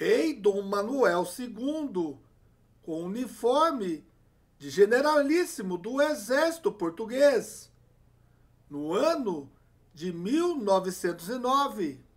rei Dom Manuel II, com uniforme de generalíssimo do exército português, no ano de 1909.